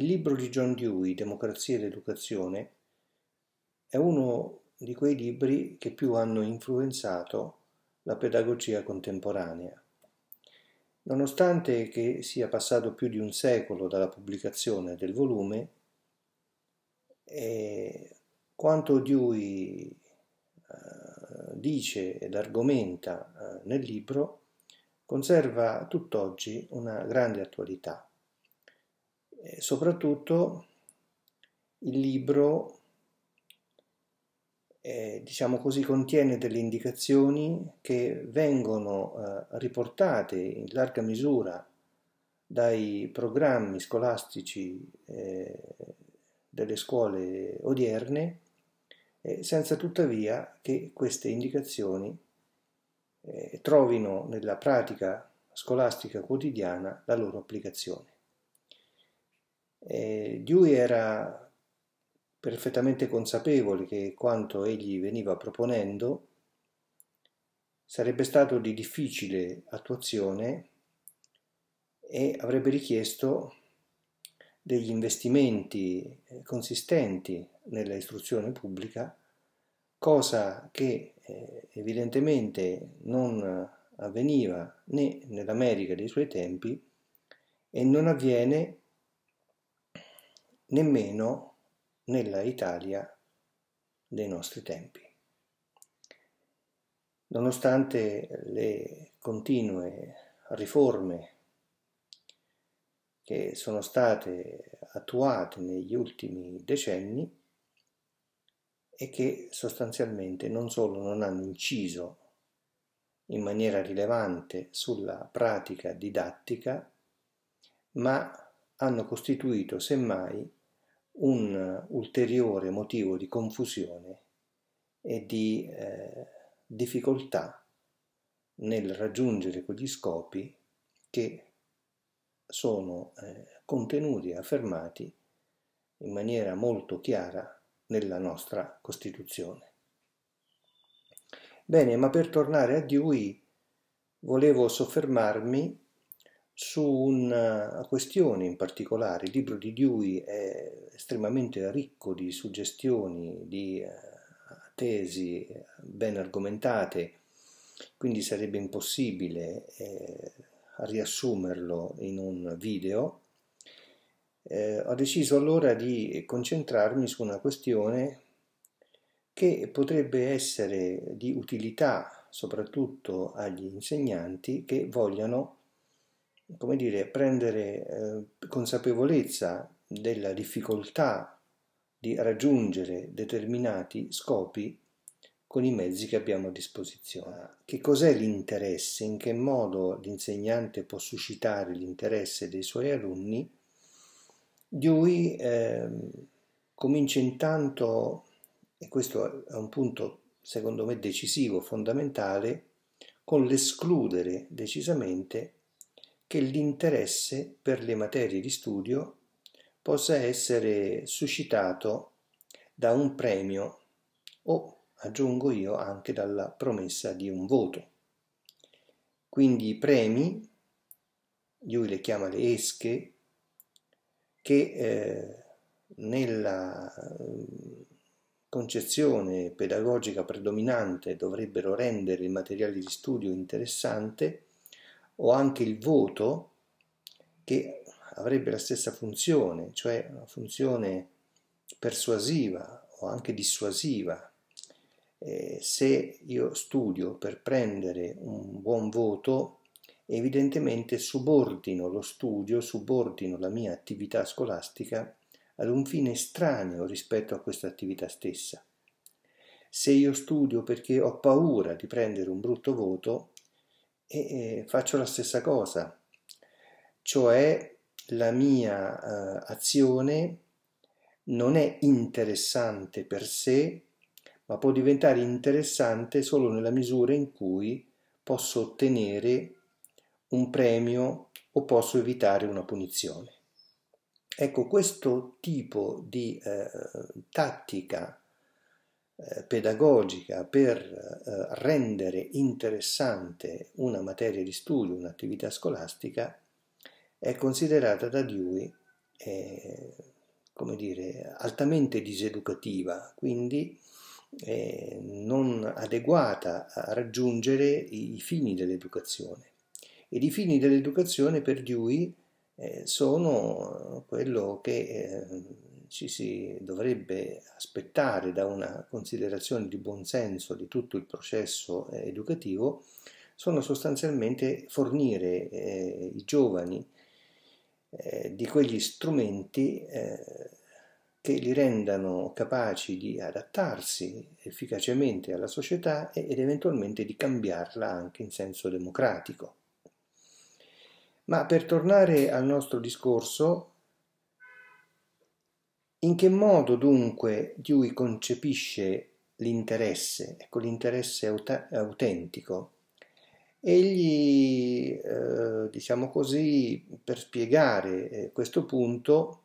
Il libro di John Dewey, Democrazia ed Educazione, è uno di quei libri che più hanno influenzato la pedagogia contemporanea. Nonostante che sia passato più di un secolo dalla pubblicazione del volume, eh, quanto Dewey eh, dice ed argomenta eh, nel libro conserva tutt'oggi una grande attualità eh, soprattutto il libro, eh, diciamo così, contiene delle indicazioni che vengono eh, riportate in larga misura dai programmi scolastici eh, delle scuole odierne, senza tuttavia che queste indicazioni eh, trovino nella pratica scolastica quotidiana la loro applicazione. E Dewey era perfettamente consapevole che quanto egli veniva proponendo sarebbe stato di difficile attuazione e avrebbe richiesto degli investimenti eh, consistenti nell'istruzione pubblica, cosa che eh, evidentemente non avveniva né nell'America dei suoi tempi e non avviene nemmeno nella Italia dei nostri tempi. Nonostante le continue riforme che sono state attuate negli ultimi decenni e che sostanzialmente non solo non hanno inciso in maniera rilevante sulla pratica didattica, ma hanno costituito semmai un ulteriore motivo di confusione e di eh, difficoltà nel raggiungere quegli scopi che sono eh, contenuti e affermati in maniera molto chiara nella nostra Costituzione. Bene, ma per tornare a Dewey volevo soffermarmi su una eh, questione in particolare. Il libro di Dewey è estremamente ricco di suggestioni, di eh, tesi eh, ben argomentate, quindi sarebbe impossibile eh, riassumerlo in un video. Eh, ho deciso allora di concentrarmi su una questione che potrebbe essere di utilità soprattutto agli insegnanti che vogliano come dire, prendere eh, consapevolezza della difficoltà di raggiungere determinati scopi con i mezzi che abbiamo a disposizione. Che cos'è l'interesse? In che modo l'insegnante può suscitare l'interesse dei suoi alunni? Dewey eh, comincia intanto, e questo è un punto secondo me decisivo, fondamentale, con l'escludere decisamente che l'interesse per le materie di studio possa essere suscitato da un premio o, aggiungo io, anche dalla promessa di un voto. Quindi i premi, lui le chiama le esche, che eh, nella mm, concezione pedagogica predominante dovrebbero rendere il materiale di studio interessante, o anche il voto che avrebbe la stessa funzione, cioè una funzione persuasiva o anche dissuasiva. Eh, se io studio per prendere un buon voto, evidentemente subordino lo studio, subordino la mia attività scolastica ad un fine estraneo rispetto a questa attività stessa. Se io studio perché ho paura di prendere un brutto voto, e faccio la stessa cosa, cioè la mia eh, azione non è interessante per sé, ma può diventare interessante solo nella misura in cui posso ottenere un premio o posso evitare una punizione. Ecco, questo tipo di eh, tattica eh, pedagogica per eh, rendere interessante una materia di studio, un'attività scolastica, è considerata da Dewey eh, come dire, altamente diseducativa, quindi eh, non adeguata a raggiungere i fini dell'educazione. Ed i fini dell'educazione per Dewey eh, sono quello che eh, ci si dovrebbe aspettare da una considerazione di buonsenso di tutto il processo eh, educativo sono sostanzialmente fornire eh, i giovani eh, di quegli strumenti eh, che li rendano capaci di adattarsi efficacemente alla società ed eventualmente di cambiarla anche in senso democratico. Ma per tornare al nostro discorso, in che modo dunque Dewey concepisce l'interesse? Ecco, l'interesse aut- autentico. Egli, eh, diciamo così, per spiegare eh, questo punto,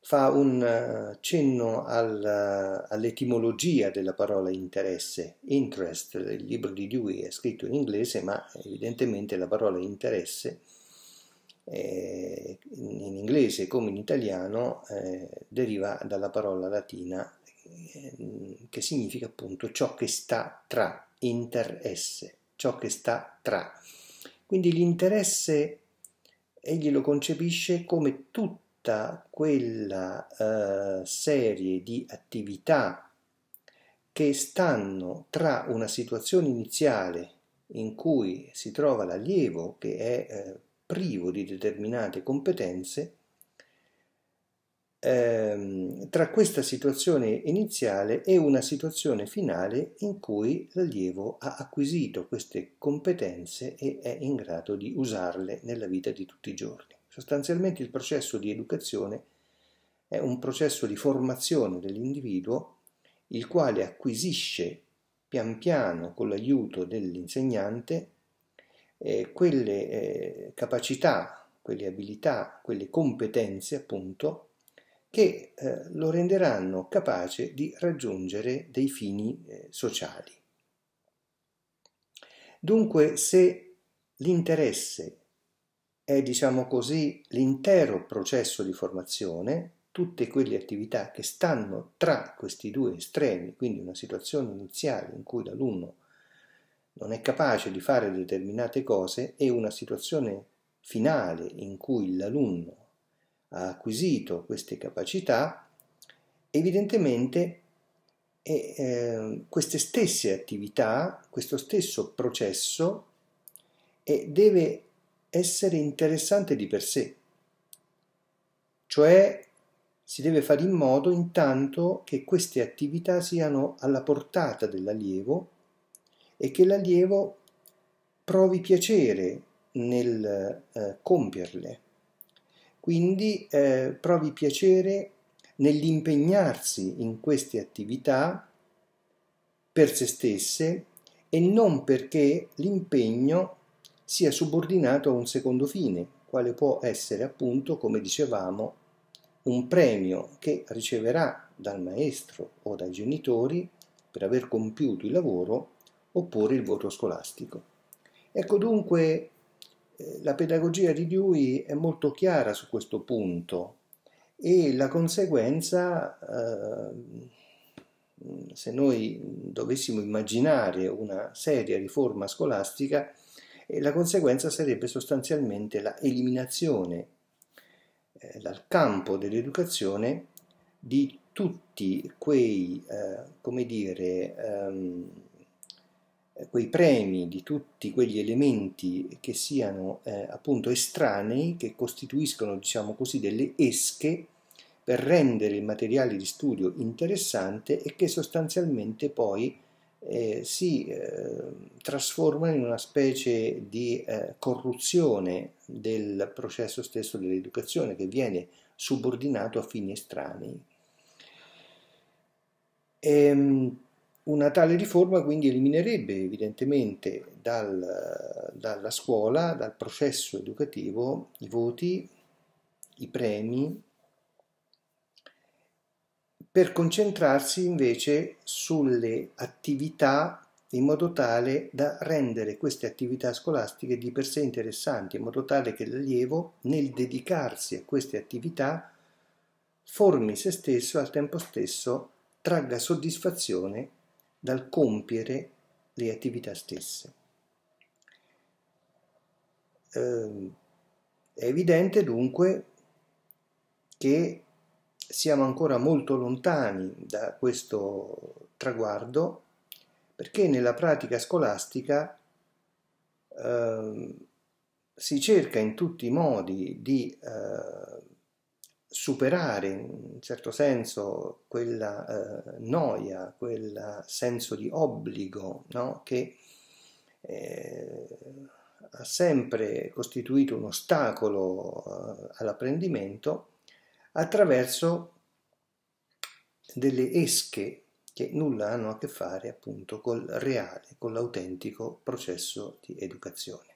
fa un uh, cenno al, eh, all'etimologia della parola interesse, interest, il libro di Dewey è scritto in inglese, ma evidentemente la parola interesse eh, eh, in inglese come in italiano eh, deriva dalla parola latina eh, che significa appunto ciò che sta tra, interesse, ciò che sta tra. Quindi l'interesse egli lo concepisce come tutta quella eh, serie di attività che stanno tra una situazione iniziale in cui si trova l'allievo che è eh, privo di determinate competenze, ehm, tra questa situazione iniziale e una situazione finale in cui l'allievo ha acquisito queste competenze e è in grado di usarle nella vita di tutti i giorni. Sostanzialmente il processo di educazione è un processo di formazione dell'individuo il quale acquisisce pian piano con l'aiuto dell'insegnante eh, quelle eh, capacità, quelle abilità, quelle competenze appunto che eh, lo renderanno capace di raggiungere dei fini eh, sociali. Dunque se l'interesse è diciamo così l'intero processo di formazione, tutte quelle attività che stanno tra questi due estremi, quindi una situazione iniziale in cui l'alunno non è capace di fare determinate cose e una situazione finale in cui l'alunno ha acquisito queste capacità, evidentemente e, eh, queste stesse attività, questo stesso processo eh, deve essere interessante di per sé, cioè si deve fare in modo intanto che queste attività siano alla portata dell'allievo e che l'allievo provi piacere nel eh, compierle. Quindi eh, provi piacere nell'impegnarsi in queste attività per se stesse e non perché l'impegno sia subordinato a un secondo fine, quale può essere appunto, come dicevamo, un premio che riceverà dal maestro o dai genitori per aver compiuto il lavoro oppure il voto scolastico. Ecco dunque eh, la pedagogia di Dewey è molto chiara su questo punto e la conseguenza, ehm, se noi dovessimo immaginare una seria riforma scolastica, eh, la conseguenza sarebbe sostanzialmente la eliminazione eh, dal campo dell'educazione di tutti quei, come dire, ehm, eh, quei premi, di tutti quegli elementi che siano eh, appunto estranei, che costituiscono diciamo così delle esche per rendere il materiale di studio interessante e che sostanzialmente poi eh, si eh, trasformano in una specie di eh, corruzione del processo stesso dell'educazione che viene subordinato a fini estranei. Ehm, una tale riforma quindi eliminerebbe evidentemente dal, dalla scuola, dal processo educativo, i voti, i premi, per concentrarsi invece sulle attività in modo tale da rendere queste attività scolastiche di per sé interessanti, in modo tale che l'allievo nel dedicarsi a queste attività formi se stesso e al tempo stesso tragga soddisfazione dal compiere le attività stesse. Ehm, è evidente dunque che siamo ancora molto lontani da questo traguardo perché nella pratica scolastica eh, si cerca in tutti i modi di eh, superare in certo senso quella eh, noia, quel senso di obbligo no? che eh, ha sempre costituito un ostacolo eh, all'apprendimento attraverso delle esche che nulla hanno a che fare appunto col reale, con l'autentico processo di educazione.